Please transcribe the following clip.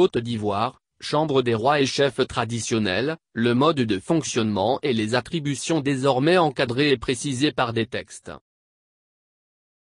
Côte d'Ivoire, Chambre des rois et chefs traditionnels, le mode de fonctionnement et les attributions désormais encadrées et précisées par des textes.